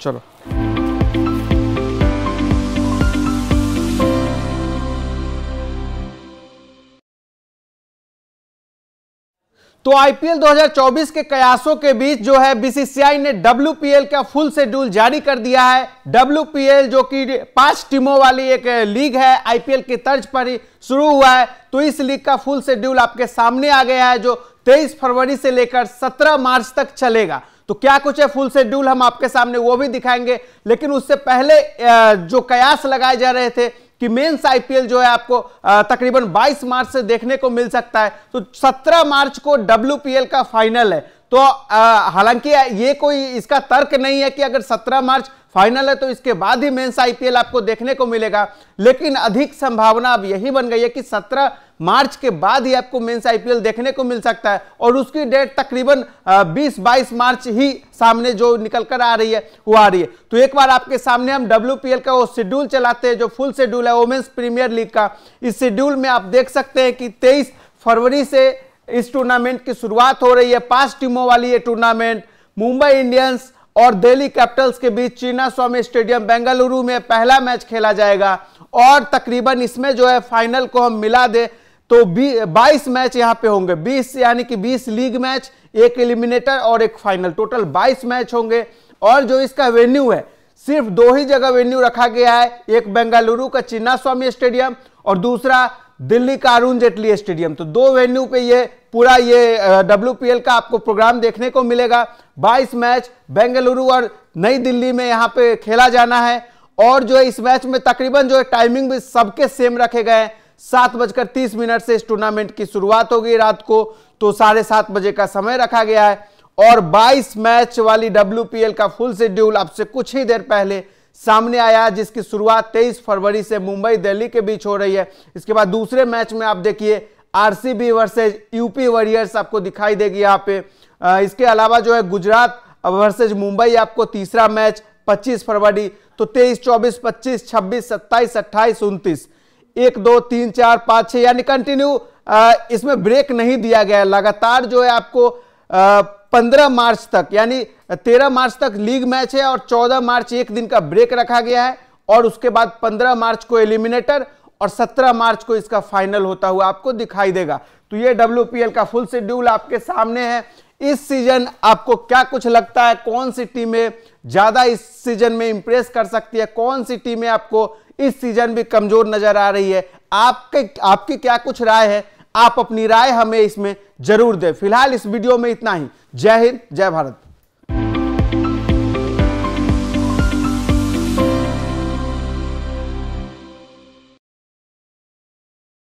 चलो तो आईपीएल 2024 के कयासों के बीच जो है बीसीसीआई ने डब्ल्यूपीएल का फुल शेड्यूल जारी कर दिया है डब्ल्यूपीएल जो कि पांच टीमों वाली एक लीग है आईपीएल की तर्ज पर ही शुरू हुआ है तो इस लीग का फुल शेड्यूल आपके सामने आ गया है जो 23 फरवरी से लेकर 17 मार्च तक चलेगा तो क्या कुछ है फुल शेड्यूल हम आपके सामने वो भी दिखाएंगे लेकिन उससे पहले जो कयास लगाए जा रहे थे कि मेन्स आईपीएल जो है आपको तकरीबन 22 मार्च से देखने को मिल सकता है तो 17 मार्च को डब्ल्यू का फाइनल है तो हालांकि ये कोई इसका तर्क नहीं है कि अगर 17 मार्च फाइनल है तो इसके बाद ही मेंस आईपीएल आपको देखने को मिलेगा लेकिन अधिक संभावना अब यही बन गई है कि 17 मार्च के बाद ही आपको मेंस आईपीएल देखने को मिल सकता है और उसकी डेट तकरीबन 20-22 मार्च ही सामने जो निकल कर आ रही है वो आ रही है तो एक बार आपके सामने हम डब्ल्यू का वो शेड्यूल चलाते हैं जो फुल शेड्यूल है वोमेंस प्रीमियर लीग का इस शेड्यूल में आप देख सकते हैं कि तेईस फरवरी से इस टूर्नामेंट की शुरुआत हो रही है पांच टीमों वाली ये टूर्नामेंट मुंबई इंडियंस और दिल्ली कैपिटल्स के बीच चीना स्वामी स्टेडियम बेंगलुरु में पहला मैच खेला जाएगा और तकरीबन इसमें जो है फाइनल को हम मिला दे तो बाईस मैच यहां पे होंगे बीस यानी कि बीस लीग मैच एक एलिमिनेटर और एक फाइनल टोटल बाईस मैच होंगे और जो इसका वेन्यू है सिर्फ दो ही जगह वेन्यू रखा गया है एक बेंगलुरु का चिन्ना स्वामी स्टेडियम और दूसरा दिल्ली का अरुण जेटली स्टेडियम तो दो वेन्यू पे ये पूरा ये डब्ल्यू का आपको प्रोग्राम देखने को मिलेगा 22 मैच बेंगलुरु और नई दिल्ली में यहाँ पे खेला जाना है और जो है इस मैच में तकरीबन जो है टाइमिंग भी सबके सेम रखे गए हैं सात बजकर तीस मिनट से इस टूर्नामेंट की शुरुआत होगी रात को तो साढ़े सात बजे का समय रखा गया है और 22 मैच वाली डब्ल्यू का फुल शेड्यूल आपसे कुछ ही देर पहले सामने आया जिसकी शुरुआत 23 फरवरी से मुंबई दिल्ली के बीच हो रही है इसके बाद दूसरे मैच में आप देखिए आरसीबी वर्सेज यूपी वॉरियर्स आपको दिखाई देगी यहाँ पे इसके अलावा जो है गुजरात वर्सेज मुंबई आपको तीसरा मैच 25 फरवरी तो 23, 24, 25, 26, 27, 28, 29 एक दो तीन चार पाँच छः यानी कंटिन्यू इसमें ब्रेक नहीं दिया गया लगातार जो है आपको पंद्रह मार्च तक यानी तेरह मार्च तक लीग मैच है और चौदह मार्च एक दिन का ब्रेक रखा गया है और उसके बाद पंद्रह मार्च को एलिमिनेटर और 17 मार्च को इसका फाइनल होता हुआ आपको दिखाई देगा तो ये डब्ल्यू का फुल शेड्यूल आपके सामने है इस सीजन आपको क्या कुछ लगता है कौन सी टीमें ज़्यादा इस सीजन में इंप्रेस कर सकती है कौन सी टीमें आपको इस सीजन भी कमज़ोर नज़र आ रही है आपके आपकी क्या कुछ राय है आप अपनी राय हमें इसमें जरूर दें फिलहाल इस वीडियो में इतना ही जय हिंद जय भारत